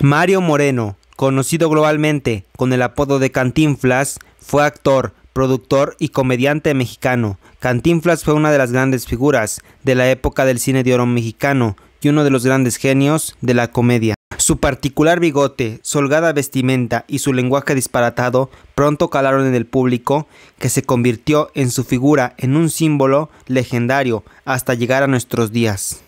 Mario Moreno, conocido globalmente con el apodo de Cantinflas, fue actor, productor y comediante mexicano. Cantinflas fue una de las grandes figuras de la época del cine de oro mexicano y uno de los grandes genios de la comedia. Su particular bigote, solgada vestimenta y su lenguaje disparatado pronto calaron en el público, que se convirtió en su figura en un símbolo legendario hasta llegar a nuestros días.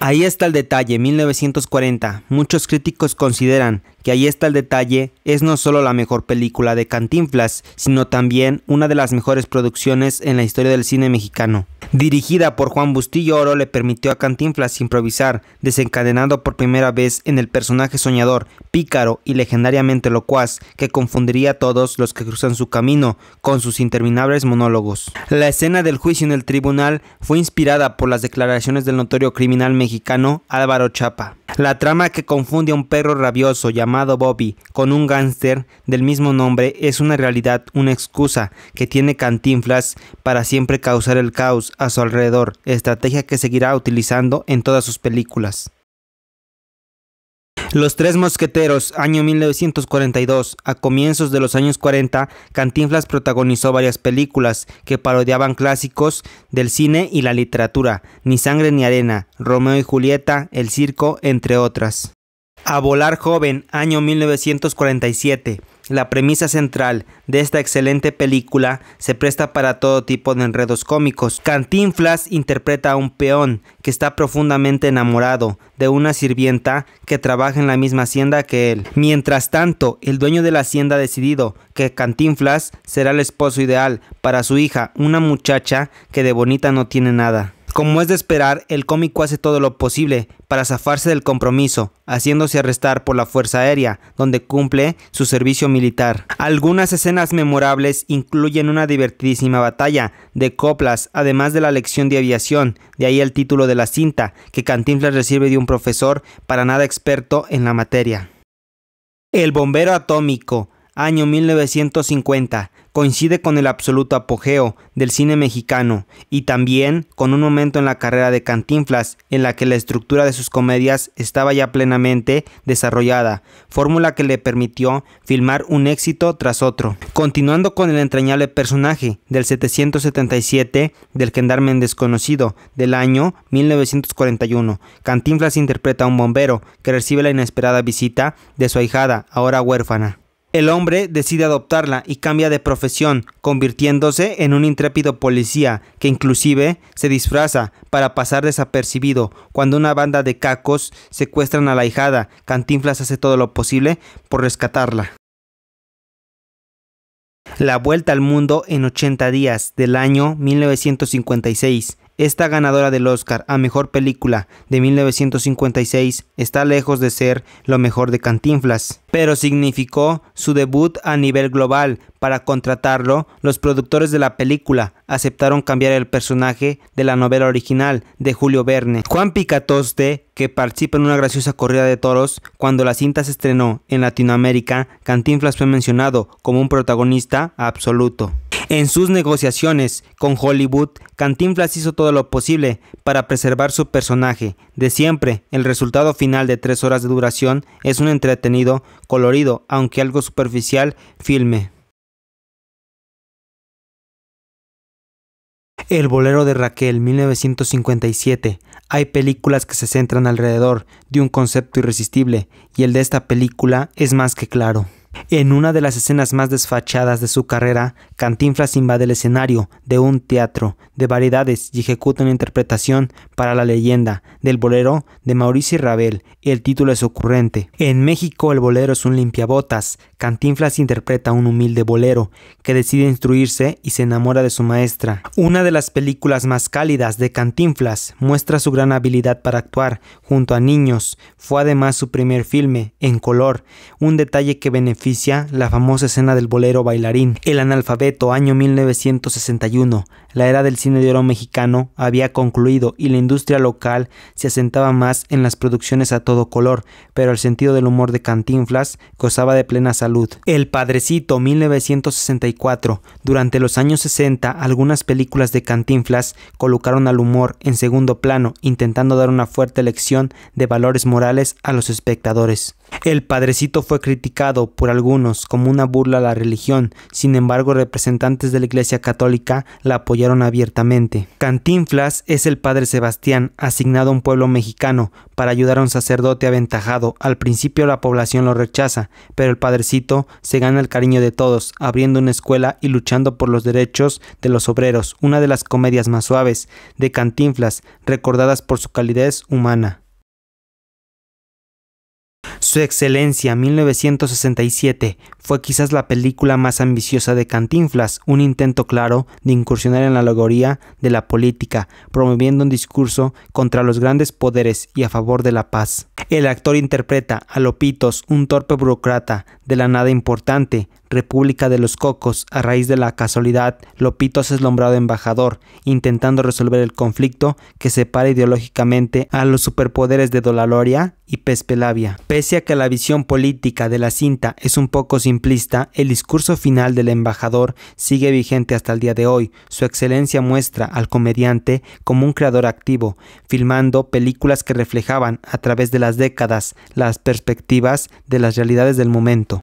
Ahí está el detalle, 1940. Muchos críticos consideran que ahí está el detalle es no solo la mejor película de Cantinflas, sino también una de las mejores producciones en la historia del cine mexicano. Dirigida por Juan Bustillo Oro le permitió a Cantinflas improvisar, desencadenando por primera vez en el personaje soñador, pícaro y legendariamente locuaz que confundiría a todos los que cruzan su camino con sus interminables monólogos. La escena del juicio en el tribunal fue inspirada por las declaraciones del notorio criminal mexicano Álvaro Chapa. La trama que confunde a un perro rabioso llamado Bobby con un gángster del mismo nombre es una realidad, una excusa que tiene Cantinflas para siempre causar el caos a su alrededor, estrategia que seguirá utilizando en todas sus películas. Los Tres Mosqueteros, año 1942. A comienzos de los años 40, Cantinflas protagonizó varias películas que parodiaban clásicos del cine y la literatura, Ni sangre ni arena, Romeo y Julieta, El circo, entre otras. A volar joven, año 1947. La premisa central de esta excelente película se presta para todo tipo de enredos cómicos. Cantinflas interpreta a un peón que está profundamente enamorado de una sirvienta que trabaja en la misma hacienda que él. Mientras tanto, el dueño de la hacienda ha decidido que Cantinflas será el esposo ideal para su hija, una muchacha que de bonita no tiene nada. Como es de esperar, el cómico hace todo lo posible para zafarse del compromiso, haciéndose arrestar por la Fuerza Aérea, donde cumple su servicio militar. Algunas escenas memorables incluyen una divertidísima batalla de coplas, además de la lección de aviación, de ahí el título de la cinta, que Cantinflas recibe de un profesor para nada experto en la materia. El bombero atómico año 1950 coincide con el absoluto apogeo del cine mexicano y también con un momento en la carrera de Cantinflas en la que la estructura de sus comedias estaba ya plenamente desarrollada, fórmula que le permitió filmar un éxito tras otro. Continuando con el entrañable personaje del 777 del gendarme desconocido del año 1941, Cantinflas interpreta a un bombero que recibe la inesperada visita de su ahijada, ahora huérfana. El hombre decide adoptarla y cambia de profesión, convirtiéndose en un intrépido policía que inclusive se disfraza para pasar desapercibido. Cuando una banda de cacos secuestran a la hijada, Cantinflas hace todo lo posible por rescatarla. La vuelta al mundo en 80 días del año 1956. Esta ganadora del Oscar a Mejor Película de 1956 está lejos de ser lo mejor de Cantinflas, pero significó su debut a nivel global. Para contratarlo, los productores de la película aceptaron cambiar el personaje de la novela original de Julio Verne. Juan Picatoste, que participa en una graciosa corrida de toros, cuando la cinta se estrenó en Latinoamérica, Cantinflas fue mencionado como un protagonista absoluto. En sus negociaciones con Hollywood, Cantinflas hizo todo lo posible para preservar su personaje. De siempre, el resultado final de tres horas de duración es un entretenido, colorido, aunque algo superficial, filme. El bolero de Raquel, 1957. Hay películas que se centran alrededor de un concepto irresistible, y el de esta película es más que claro. En una de las escenas más desfachadas de su carrera, Cantinflas invade el escenario de un teatro de variedades y ejecuta una interpretación para la leyenda del bolero de Mauricio Ravel y el título es ocurrente. En México el bolero es un limpiabotas. Cantinflas interpreta a un humilde bolero que decide instruirse y se enamora de su maestra. Una de las películas más cálidas de Cantinflas muestra su gran habilidad para actuar junto a niños. Fue además su primer filme en color, un detalle que beneficia la famosa escena del bolero bailarín. El analfabeto, año 1961, la era del cine de oro mexicano había concluido y la industria local se asentaba más en las producciones a todo color, pero el sentido del humor de Cantinflas gozaba de plena salud. El Padrecito, 1964. Durante los años 60, algunas películas de Cantinflas colocaron al humor en segundo plano, intentando dar una fuerte lección de valores morales a los espectadores. El padrecito fue criticado por algunos como una burla a la religión, sin embargo representantes de la Iglesia Católica la apoyaron abiertamente. Cantinflas es el padre Sebastián, asignado a un pueblo mexicano para ayudar a un sacerdote aventajado. Al principio la población lo rechaza, pero el padrecito se gana el cariño de todos, abriendo una escuela y luchando por los derechos de los obreros, una de las comedias más suaves de Cantinflas, recordadas por su calidez humana. Su excelencia 1967 fue quizás la película más ambiciosa de Cantinflas, un intento claro de incursionar en la alegoría de la política, promoviendo un discurso contra los grandes poderes y a favor de la paz. El actor interpreta a Lopitos, un torpe burocrata de la nada importante, República de los Cocos, a raíz de la casualidad, Lopitos es nombrado embajador, intentando resolver el conflicto que separa ideológicamente a los superpoderes de Dolaloria y Pespelavia. Pese a que la visión política de la cinta es un poco simplista, el discurso final del embajador sigue vigente hasta el día de hoy. Su excelencia muestra al comediante como un creador activo, filmando películas que reflejaban a través de las décadas las perspectivas de las realidades del momento.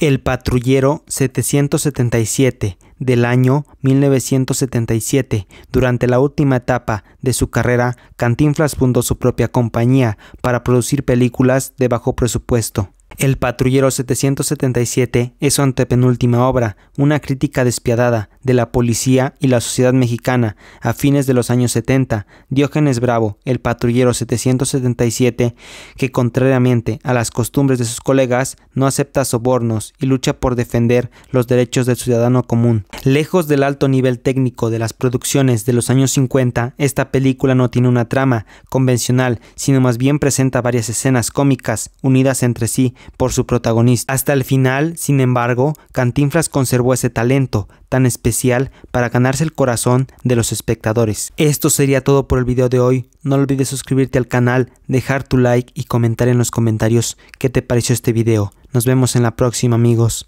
El patrullero 777 del año 1977, durante la última etapa de su carrera, Cantinflas fundó su propia compañía para producir películas de bajo presupuesto. El patrullero 777 es su antepenúltima obra, una crítica despiadada de la policía y la sociedad mexicana a fines de los años 70. Diógenes Bravo, el patrullero 777, que contrariamente a las costumbres de sus colegas, no acepta sobornos y lucha por defender los derechos del ciudadano común. Lejos del alto nivel técnico de las producciones de los años 50, esta película no tiene una trama convencional, sino más bien presenta varias escenas cómicas unidas entre sí por su protagonista. Hasta el final, sin embargo, Cantinflas conservó ese talento tan especial para ganarse el corazón de los espectadores. Esto sería todo por el video de hoy. No olvides suscribirte al canal, dejar tu like y comentar en los comentarios qué te pareció este video. Nos vemos en la próxima amigos.